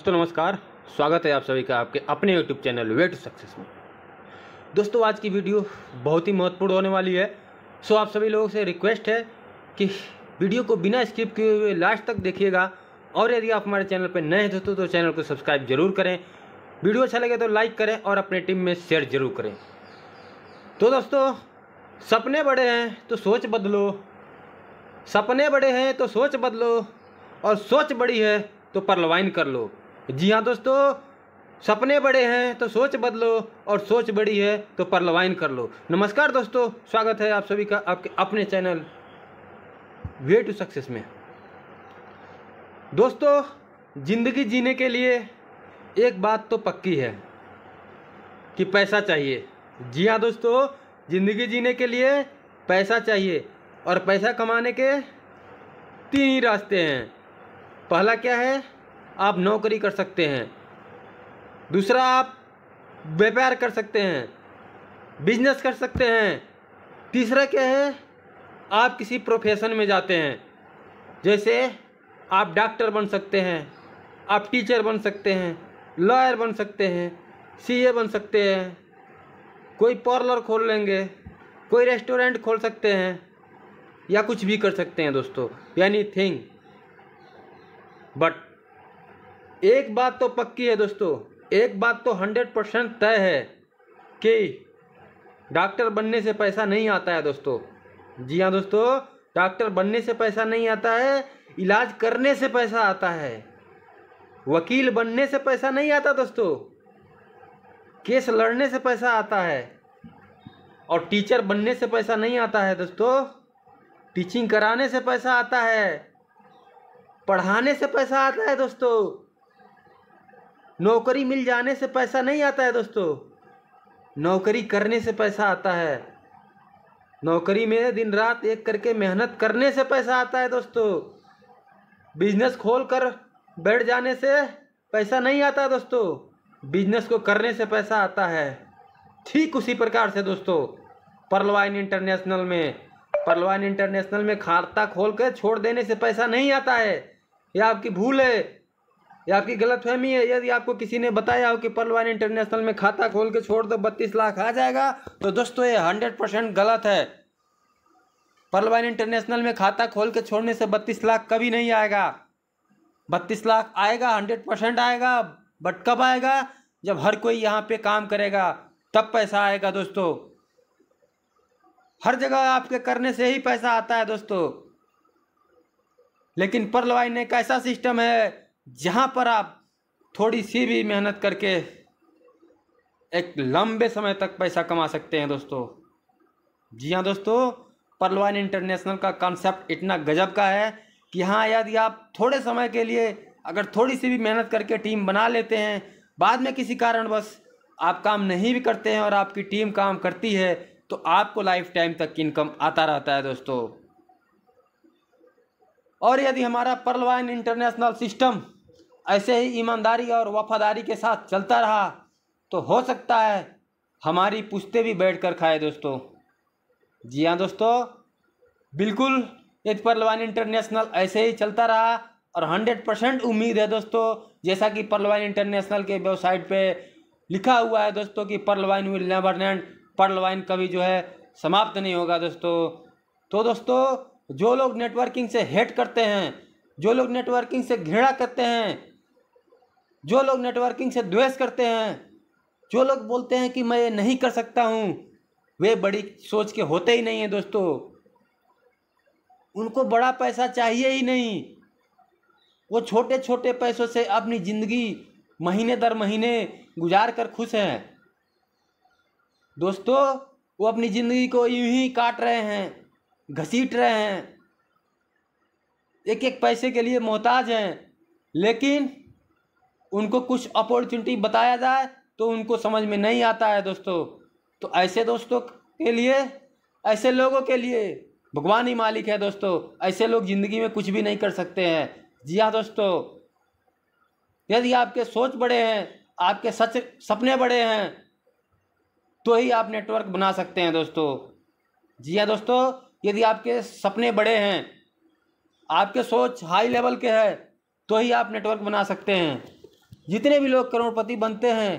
दोस्तों नमस्कार स्वागत है आप सभी का आपके अपने YouTube चैनल वेट सक्सेस में दोस्तों आज की वीडियो बहुत ही महत्वपूर्ण होने वाली है सो आप सभी लोगों से रिक्वेस्ट है कि वीडियो को बिना स्किप किए हुए लास्ट तक देखिएगा और यदि आप हमारे चैनल पर नए हैं दोस्तों तो चैनल को सब्सक्राइब जरूर करें वीडियो अच्छा लगे तो लाइक करें और अपने टीम में शेयर जरूर करें तो दोस्तों सपने बड़े हैं तो सोच बदलो सपने बड़े हैं तो सोच बदलो और सोच बड़ी है तो परलवाइन कर लो जी हाँ दोस्तों सपने बड़े हैं तो सोच बदलो और सोच बड़ी है तो परलवाइन कर लो नमस्कार दोस्तों स्वागत है आप सभी का आपके अपने चैनल वे टू सक्सेस में दोस्तों ज़िंदगी जीने के लिए एक बात तो पक्की है कि पैसा चाहिए जी हाँ दोस्तों ज़िंदगी जीने के लिए पैसा चाहिए और पैसा कमाने के तीन ही रास्ते हैं पहला क्या है आप नौकरी कर सकते हैं दूसरा आप व्यापार कर सकते हैं बिजनेस कर सकते हैं तीसरा क्या है आप किसी प्रोफेशन में जाते हैं जैसे आप डॉक्टर बन सकते हैं आप टीचर बन सकते हैं लॉयर बन सकते हैं सीए बन सकते हैं कोई पार्लर खोल लेंगे कोई रेस्टोरेंट खोल सकते हैं या कुछ भी कर सकते हैं दोस्तों एनी थिंग बट एक बात तो पक्की है दोस्तों एक बात तो हंड्रेड परसेंट तय है कि डॉक्टर बनने से पैसा नहीं आता है दोस्तों जी हाँ दोस्तों डॉक्टर बनने से पैसा नहीं आता है इलाज करने से पैसा आता है वकील बनने से पैसा नहीं आता दोस्तों केस लड़ने से पैसा आता है और टीचर बनने से पैसा नहीं आता है दोस्तों टीचिंग कराने से पैसा आता है पढ़ाने से पैसा आता है दोस्तों नौकरी मिल जाने से पैसा नहीं आता है दोस्तों नौकरी करने से पैसा आता है नौकरी में दिन रात एक करके मेहनत करने से पैसा आता है दोस्तों बिजनेस खोल कर बैठ जाने से पैसा नहीं आता दोस्तों बिजनेस को करने से पैसा आता है ठीक उसी प्रकार से दोस्तों परलवाइन इंटरनेशनल में परलवाइन इंटरनेशनल में खाता खोल कर छोड़ देने से पैसा नहीं आता है यह आपकी भूल है ये आपकी गलत फहमी है यदि आपको किसी ने बताया हो कि पलवान इंटरनेशनल में खाता खोल के छोड़ दो बत्तीस लाख आ जाएगा तो दोस्तों ये हंड्रेड परसेंट गलत है पलवान इंटरनेशनल में खाता खोल के छोड़ने से बत्तीस लाख कभी नहीं आएगा बत्तीस लाख आएगा हंड्रेड परसेंट आएगा बट कब आएगा जब हर कोई यहाँ पे काम करेगा तब पैसा आएगा दोस्तों हर जगह आपके करने से ही पैसा आता है दोस्तों लेकिन परलवाइन एक ऐसा सिस्टम है जहाँ पर आप थोड़ी सी भी मेहनत करके एक लंबे समय तक पैसा कमा सकते हैं दोस्तों जी हाँ दोस्तों परलवान इंटरनेशनल का कॉन्सेप्ट इतना गजब का है कि हाँ यदि आप थोड़े समय के लिए अगर थोड़ी सी भी मेहनत करके टीम बना लेते हैं बाद में किसी कारणवश आप काम नहीं भी करते हैं और आपकी टीम काम करती है तो आपको लाइफ टाइम तक इनकम आता रहता है दोस्तों और यदि हमारा पर्लवाइन इंटरनेशनल सिस्टम ऐसे ही ईमानदारी और वफादारी के साथ चलता रहा तो हो सकता है हमारी पुश्ते भी बैठ कर खाए दोस्तों जी हाँ दोस्तों बिल्कुल यदि पर्लवान इंटरनेशनल ऐसे ही चलता रहा और हंड्रेड परसेंट उम्मीद है दोस्तों जैसा कि पर्लवान इंटरनेशनल के वेबसाइट पे लिखा हुआ है दोस्तों कि Pearlvine will never end Pearlvine कभी जो है समाप्त नहीं होगा दोस्तों तो दोस्तों जो लोग नेटवर्किंग से हेट करते हैं जो लोग नेटवर्किंग से घृणा करते हैं जो लोग नेटवर्किंग से द्वेष करते हैं जो लोग बोलते हैं कि मैं ये नहीं कर सकता हूँ वे बड़ी सोच के होते ही नहीं हैं दोस्तों उनको बड़ा पैसा चाहिए ही नहीं वो छोटे छोटे पैसों से अपनी ज़िंदगी महीने दर महीने गुजार कर खुश हैं दोस्तों वो अपनी ज़िंदगी को यूं ही काट रहे हैं घसीट रहे हैं एक एक पैसे के लिए मोहताज हैं लेकिन उनको कुछ अपॉर्चुनिटी बताया जाए तो उनको समझ में नहीं आता है दोस्तों तो ऐसे दोस्तों के लिए ऐसे लोगों के लिए भगवान ही मालिक है दोस्तों ऐसे लोग ज़िंदगी में कुछ भी नहीं कर सकते हैं जी हाँ दोस्तों यदि आपके सोच बड़े हैं आपके सच सपने बड़े हैं तो ही आप नेटवर्क बना सकते हैं दोस्तों जी हाँ दोस्तों यदि आपके सपने बड़े हैं आपके सोच हाई लेवल के है तो ही आप नेटवर्क बना सकते हैं जितने भी लोग करोड़पति बनते हैं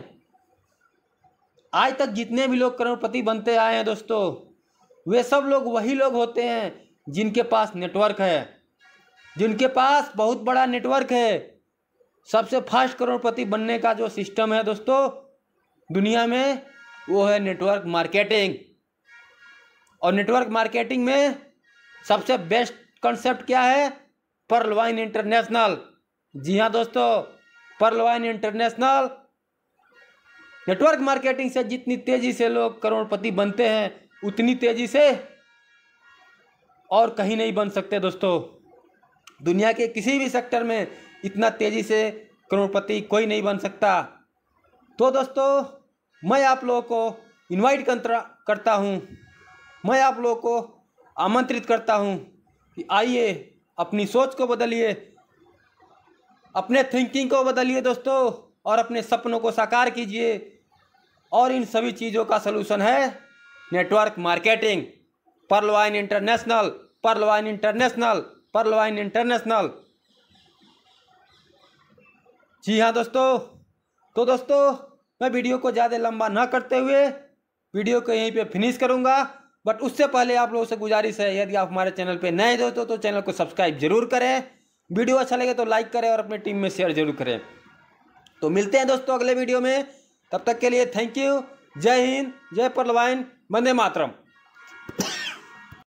आज तक जितने भी लोग करोड़पति बनते आए हैं दोस्तों वे सब लोग वही लोग होते हैं जिनके पास नेटवर्क है जिनके पास बहुत बड़ा नेटवर्क है सबसे फास्ट करोड़पति बनने का जो सिस्टम है दोस्तों दुनिया में वो है नेटवर्क मार्केटिंग और नेटवर्क मार्केटिंग में सबसे बेस्ट कॉन्सेप्ट क्या है पर्ल वाइन इंटरनेशनल जी हाँ दोस्तों Pearlvine international network marketing से जितनी तेजी से लोग करोड़पति बनते हैं उतनी तेजी से और कहीं नहीं बन सकते दोस्तों दुनिया के किसी भी सेक्टर में इतना तेज़ी से करोड़पति कोई नहीं बन सकता तो दोस्तों मैं आप लोगों को इनवाइट करता हूँ मैं आप लोगों को आमंत्रित करता हूँ कि आइए अपनी सोच को बदलिए अपने थिंकिंग को बदलिए दोस्तों और अपने सपनों को साकार कीजिए और इन सभी चीज़ों का सलूशन है network marketing Pearlvine international Pearlvine international Pearlvine international जी हाँ दोस्तों तो दोस्तों मैं वीडियो को ज़्यादा लंबा ना करते हुए वीडियो को यहीं पे फिनिश करूँगा बट उससे पहले आप लोगों से गुजारिश है यदि आप हमारे चैनल पर नए दोस्तों तो, तो चैनल को सब्सक्राइब जरूर करें वीडियो अच्छा लगे तो लाइक करें और अपने टीम में शेयर जरूर करें तो मिलते हैं दोस्तों अगले वीडियो में तब तक के लिए थैंक यू जय हिंद जय पलवाइन वंदे मातरम